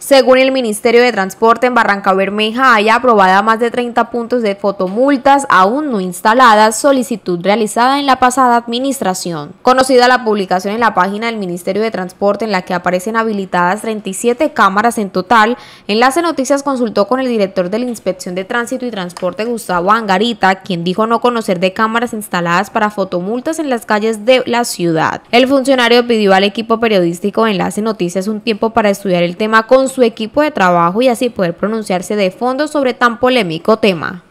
Según el Ministerio de Transporte, en Barranca Bermeja haya aprobada más de 30 puntos de fotomultas aún no instaladas, solicitud realizada en la pasada administración. Conocida la publicación en la página del Ministerio de Transporte en la que aparecen habilitadas 37 cámaras en total, Enlace Noticias consultó con el director de la Inspección de Tránsito y Transporte, Gustavo Angarita, quien dijo no conocer de cámaras instaladas para fotomultas en las calles de la ciudad. El funcionario pidió al equipo periodístico de Enlace Noticias un tiempo para estudiar el tema con su equipo de trabajo y así poder pronunciarse de fondo sobre tan polémico tema.